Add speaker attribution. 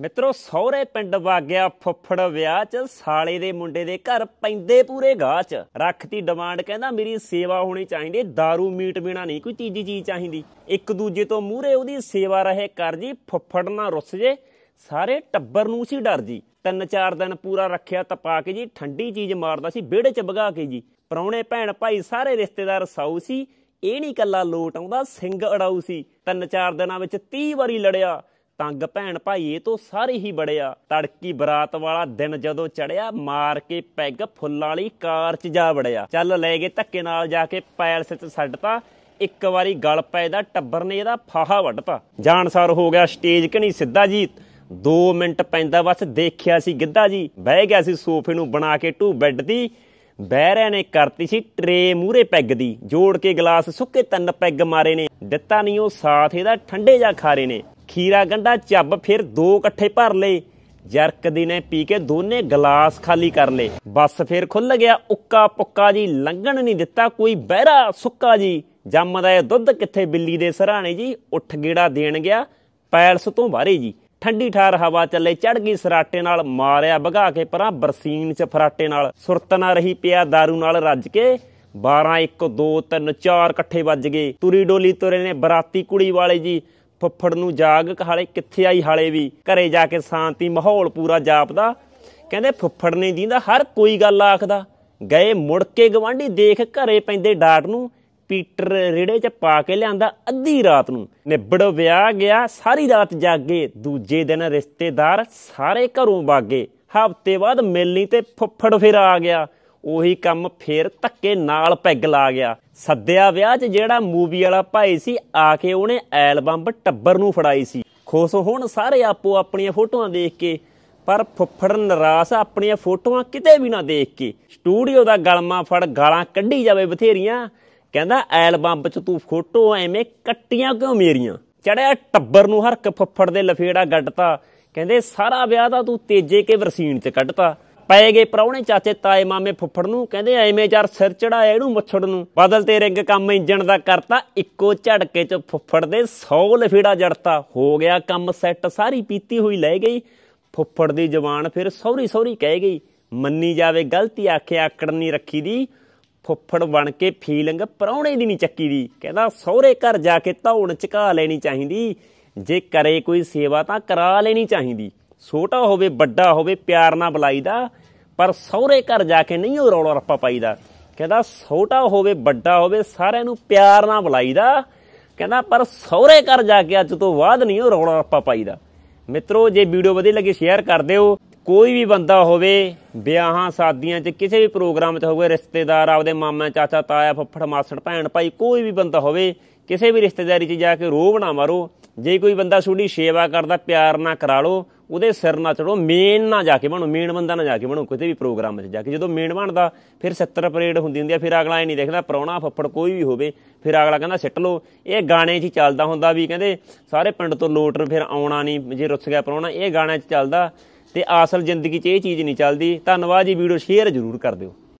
Speaker 1: ਮਿੱਤਰੋ ਸੌਰੇ ਪਿੰਡ ਵਾਗਿਆ ਫੁੱਫੜ ਵਿਆਹ ਚ ਸਾਲੇ ਦੇ ਮੁੰਡੇ ਦੇ ਘਰ ਪੈਂਦੇ ਪੂਰੇ ਗਾਹ ਚ ਰੱਖਤੀ ਡਿਮਾਂਡ ਕਹਿੰਦਾ ਮੇਰੀ ਸੇਵਾ ਹੋਣੀ ਚਾਹੀਦੀ दारू ਮੀਟ ਬਿਨਾ ਨਹੀਂ ਕੋਈ ਤੀਜੀ ਚੀਜ਼ ਚਾਹੀਦੀ ਇੱਕ ਦੂਜੇ ਤੋਂ ਮੂਰੇ ਉਹਦੀ ਸੇਵਾ ਰਹੇ ਕਰ ਜੀ ਫੁੱਫੜ ਨਾ ਰੁੱਸ ਜੇ ਸਾਰੇ ਟੱਬਰ ਨੂੰ ਸੀ ਡਰ ਜੀ ਤਿੰਨ ਚਾਰ ਦਿਨ ਪੂਰਾ ਰੱਖਿਆ ਤਪਾ ਕੇ ਜੀ ਠੰਡੀ ਚੀਜ਼ ਮਾਰਦਾ ਸੀ ਵਿਹੜੇ ਚ ਬਗਾ ਕੇ ਜੀ ਪਰੌਣੇ ਭੈਣ ਭਾਈ ਸਾਰੇ ਰਿਸ਼ਤੇਦਾਰ ਸੌ ਸੀ ਇਹ ਨਹੀਂ ਕੱਲਾ ਲੋਟ ਆਉਂਦਾ ਸਿੰਘ ਅੜਾਉ ਸੀ ਤਿੰਨ ਚਾਰ ਦਿਨਾਂ ਵਿੱਚ 30 ਵਾਰੀ ਲੜਿਆ ਤੰਗ ਭੈਣ ਭਾਈ ਇਹ ਤੋਂ ਸਾਰੇ ਹੀ ਬੜਿਆ ਤੜਕੀ ਬਰਾਤ ਵਾਲਾ ਦਿਨ ਜਦੋਂ ਚੜਿਆ ਮਾਰ ਕੇ ਪੈਗ ਫੁੱਲਾਂ ਵਾਲੀ ਕਾਰ 'ਚ ਜਾ ਵੜਿਆ ਚੱਲ ਲੈ ਗਏ ਧੱਕੇ ਨਾਲ ਜਾ ਕੇ ਪੈਲ 'ਚ ਛੱਡਤਾ ਇੱਕ ਵਾਰੀ ਗਲ ਪੈ ਦਾ ਟੱਬਰ ਨੇ ਇਹਦਾ ਫਾਹਾ ਵੱਢਤਾ ਜਾਣਸਾਰ ਹੋ ਗਿਆ ਸਟੇਜ ਕਣੀ ਸਿੱਧਾ ਜੀ 2 ਮਿੰਟ ਪੈਂਦਾ ਬਸ ਦੇਖਿਆ ਸੀ ਗਿੱਧਾ ਜੀ ਬਹਿ ਗਿਆ ਸੀ ਸੋਫੇ ਨੂੰ ਬਣਾ ਕੇ ਟੂ ਬੈੱਡ ਦੀ ਬਹਿਰਿਆਂ ਨੇ ਕਰਤੀ ਸੀ ਟਰੇ ਮੂਰੇ ਪੈਗ ਦੀ ਜੋੜ ਕੇ ਗਲਾਸ ਸੁੱਕੇ ਤਿੰਨ ਪੈਗ ਮਾਰੇ ਨੇ ਦਿੱਤਾ ਨਹੀਂ ਉਹ ਸਾਥ ਇਹਦਾ ਠੰਡੇ ਜਾ ਖਾਰੇ ਨੇ ਖੀਰਾ ਗੰਡਾ ਚੱਬ ਫਿਰ ਦੋ ਇਕੱਠੇ ਭਰ ਲਏ ਜਰਕ ਦੀ ਨੇ ਪੀ ਕੇ ਦੋਨੇ ਗਲਾਸ ਖਾਲੀ ਕਰ ਲਏ ਬਸ ਫਿਰ ਖੁੱਲ ਗਿਆ ਉੱਕਾ ਪੁੱਕਾ ਜੀ ਲੰਘਣ ਨਹੀਂ ਦਿੱਤਾ ਕੋਈ ਬਹਿਰਾ ਸੁੱਕਾ ਜੀ ਜੰਮਦਾ ਇਹ ਦੁੱਧ ਕਿੱਥੇ ਬਿੱਲੀ ਦੇ ਸਰਾਣੇ ਜੀ ਉੱਠ ਗੇੜਾ ਦੇਣ ਗਿਆ ਪੈਲਸ ਤੋਂ ਬਾਹਰੇ ਜੀ ਠੰਡੀ ਠਾਰ ਹਵਾ ਚੱਲੇ ਚੜ ਗਈ ਸਰਾਟੇ ਨਾਲ ਮਾਰਿਆ ਭਗਾ ਕੇ ਪਰਾਂ ਬਰਸੀਨ ਚ ਫਰਾਟੇ ਨਾਲ ਸੁਰਤ ਨਾ ਰਹੀ ਪਿਆ दारू ਨਾਲ ਰੱਜ ਕੇ 12 1 2 3 4 ਇਕੱਠੇ ਵੱਜ ਗਏ ਤੁਰੀ ਡੋਲੀ ਤੁਰੇ ਨੇ ਬਰਾਤੀ ਕੁੜੀ ਵਾਲੇ ਜੀ ਫੁੱਫੜ ਨੂੰ ਜਾਗ ਹਾਲੇ ਕਿੱਥੇ ਆਈ ਹਾਲੇ ਵੀ ਘਰੇ ਜਾ ਕੇ ਸ਼ਾਂਤੀ ਮਾਹੌਲ ਪੂਰਾ ਜਾਪਦਾ ਕਹਿੰਦੇ ਫੁੱਫੜ ਨੇ ਜਿੰਦਾ ਹਰ ਕੋਈ ਗੱਲ ਆਖਦਾ ਗਏ ਮੁੜ ਕੇ ਗਵਾਂਢੀ ਦੇਖ ਘਰੇ ਪੈਂਦੇ ਡਾਟ ਨੂੰ ਪੀਟਰ ਰੇੜੇ 'ਚ ਪਾ ਕੇ ਲਿਆਂਦਾ ਅੱਧੀ ਰਾਤ ਨੂੰ ਨਿਬੜ ਵਿਆਹ ਗਿਆ ਸਾਰੀ ਰਾਤ ਜਾਗੇ ਦੂਜੇ ਦਿਨ ਰਿਸ਼ਤੇਦਾਰ ਸਾਰੇ ਘਰੋਂ ਬਾਗੇ ਹਫ਼ਤੇ ਬਾਅਦ ਮਿਲਣੀ ਤੇ ਫੁੱਫੜ ਫਿਰ ਆ ਗਿਆ ਉਹੀ ਕੰਮ ਫੇਰ ਧੱਕੇ ਨਾਲ ਪੈਗ ਲਾ ਗਿਆ ਸੱਦਿਆ ਵਿਆਹ 'ਚ ਜਿਹੜਾ ਮੂਵੀ ਵਾਲਾ ਭਾਈ ਸੀ ਆ ਕੇ ਉਹਨੇ ਐਲਬਮ ਟੱਬਰ ਨੂੰ ਫੜਾਈ ਸੀ ਖੋਸ ਹੋਣ ਸਾਰੇ ਆਪੋ ਆਪਣੀਆਂ ਫੋਟੋਆਂ ਦੇਖ ਕੇ ਪਰ ਫੁੱਫੜ ਨਰਾਸ ਆਪਣੀਆਂ ਫੋਟੋਆਂ ਕਿਤੇ ਵੀ ਨਾ ਦੇਖ ਕੇ ਸਟੂਡੀਓ ਦਾ ਗਲਮਾ ਫੜ ਗਾਲਾਂ ਕੱਢੀ ਜਾਵੇ ਬਥੇਰੀਆਂ ਕਹਿੰਦਾ ਐਲਬਮ 'ਚ ਤੂੰ ਫੋਟੋ ਐਵੇਂ ਕੱਟੀਆਂ ਕਿਉਂ ਮੇਰੀਆਂ ਚੜਿਆ ਟੱਬਰ ਨੂੰ ਹਰਕ ਫੁੱਫੜ ਦੇ ਲਫੇੜਾ ਗੱਡਤਾ ਕਹਿੰਦੇ ਸਾਰਾ ਵਿਆਹ ਦਾ ਤੂੰ ਤੇਜੇ ਕੇ ਵਰਸੀਨ 'ਚ ਕੱਢਤਾ ਪੈ ਗਏ ਪਰੌਣੇ ਚਾਚੇ ਤਾਏ ਮਾਮੇ ਫੁੱਫੜ ਨੂੰ ਕਹਿੰਦੇ ਐਵੇਂ ਯਾਰ ਸਿਰ ਚੜਾਇਆ ਇਹਨੂੰ ਮੁੱਛੜ ਨੂੰ ਬਦਲ ਤੇ ਰਿੰਗ ਕੰਮ ਇੰਜਣ ਦਾ ਕਰਤਾ ਇੱਕੋ ਝੜਕੇ ਚ ਫੁੱਫੜ ਦੇ 100 ਲਫੀੜਾ ਜੜਤਾ ਹੋ ਗਿਆ ਕੰਮ ਸੈੱਟ ਸਾਰੀ ਪੀਤੀ ਹੋਈ ਲੈ ਗਈ ਫੁੱਫੜ ਦੀ ਜ਼ਬਾਨ ਫਿਰ ਸੌਰੀ ਸੌਰੀ ਕਹਿ ਗਈ ਮੰਨੀ ਜਾਵੇ ਗਲਤੀ ਆਖੇ ਆਕੜ ਨਹੀਂ ਰੱਖੀ ਦੀ ਫੁੱਫੜ ਬਣ ਕੇ ਫੀਲਿੰਗ ਪਰੌਣੇ ਦੀ ਨਹੀਂ ਚੱਕੀ ਦੀ ਕਹਿੰਦਾ ਸਹੁਰੇ ਘਰ ਜਾ ਕੇ ਧੌਣ ਝਕਾ ਲੈਣੀ ਚਾਹੀਦੀ ਜੇ ਕਰੇ ਕੋਈ ਸੇਵਾ ਤਾਂ ਕਰਾ ਲੈਣੀ ਚਾਹੀਦੀ ਛੋਟਾ ਹੋਵੇ ਵੱਡਾ ਹੋਵੇ ਪਿਆਰ ਨਾਲ ਬੁਲਾਈਦਾ ਪਰ ਸਹੁਰੇ ਘਰ ਜਾ ਕੇ ਨਹੀਂ ਉਹ ਰੌਲਾ ਰੱਪਾ ਪਾਈਦਾ ਕਹਿੰਦਾ ਛੋਟਾ ਹੋਵੇ ਵੱਡਾ ਹੋਵੇ ਸਾਰਿਆਂ ਨੂੰ ਪਿਆਰ ਨਾਲ ਬੁਲਾਈਦਾ ਕਹਿੰਦਾ ਪਰ ਸਹੁਰੇ ਘਰ ਜਾ ਕੇ ਅੱਜ ਤੋਂ ਬਾਅਦ ਨਹੀਂ ਉਹ ਰੌਲਾ ਰੱਪਾ ਪਾਈਦਾ ਮਿੱਤਰੋ ਜੇ ਵੀਡੀਓ ਵਧੀਆ ਲੱਗੇ ਸ਼ੇਅਰ ਕਰ ਦਿਓ ਕੋਈ ਵੀ ਬੰਦਾ ਹੋਵੇ ਵਿਆਹਾਂ ਸ਼ਾਦੀਆਂ 'ਚ ਕਿਸੇ ਵੀ ਪ੍ਰੋਗਰਾਮ 'ਚ ਹੋਵੇ ਰਿਸ਼ਤੇਦਾਰ ਆਪਦੇ ਮਾਮਾ ਚਾਚਾ ਤਾਇਆ ਫੁੱਫੜ ਮਾਸੜ ਭੈਣ ਭਾਈ ਕੋਈ ਵੀ ਬੰਦਾ ਹੋਵੇ ਕਿਸੇ ਵੀ ਰਿਸ਼ਤੇਦਾਰੀ 'ਚ ਜਾ ਕੇ ਰੋਹ ਬਣਾ ਮਾਰੋ ਜੇ ਕੋਈ ਬੰਦਾ ਛੋਡੀ ਸੇਵਾ ਕਰਦਾ ਪਿਆਰ ਨਾਲ ਕਰਾ ਲਓ ਉਹਦੇ ਸਿਰ ਨਾ ਚੜੋ ਮੇਨ ਨਾ ਜਾ ਕੇ ਬਣੋ ਮੇਨ ਬੰਦਾ ਨਾ ਜਾ ਕੇ ਬਣੋ ਕਿਤੇ ਵੀ ਪ੍ਰੋਗਰਾਮ 'ਚ ਜਾ ਕੇ ਜਦੋਂ ਮੇਨ ਬਣਦਾ ਫਿਰ 70 ਪਰੇਡ ਹੁੰਦੀ ਹੁੰਦੀ ਆ ਫਿਰ ਅਗਲਾ ਇਹ ਨਹੀਂ ਦੇਖਦਾ ਪਰੌਣਾ ਫੱਫੜ ਕੋਈ ਵੀ ਹੋਵੇ ਫਿਰ ਅਗਲਾ ਕਹਿੰਦਾ ਸਿੱਟ ਲੋ ਇਹ ਗਾਣੇ 'ਚ ਹੀ ਚੱਲਦਾ ਹੁੰਦਾ ਵੀ ਕਹਿੰਦੇ ਸਾਰੇ ਪਿੰਡ ਤੋਂ ਲੋਟਰ ਫਿਰ ਆਉਣਾ ਨਹੀਂ ਜੇ ਰੁੱਸ ਗਿਆ ਪਰੌਣਾ ਇਹ ਗਾਣੇ 'ਚ ਚੱਲਦਾ ਤੇ ਅਸਲ ਜ਼ਿੰਦਗੀ 'ਚ ਇਹ ਚੀਜ਼ ਨਹੀਂ ਚੱਲਦੀ ਧੰਨਵਾਦ ਜੀ ਵੀਡੀਓ ਸ਼ੇਅਰ ਜ਼ਰੂਰ ਕਰ ਦਿਓ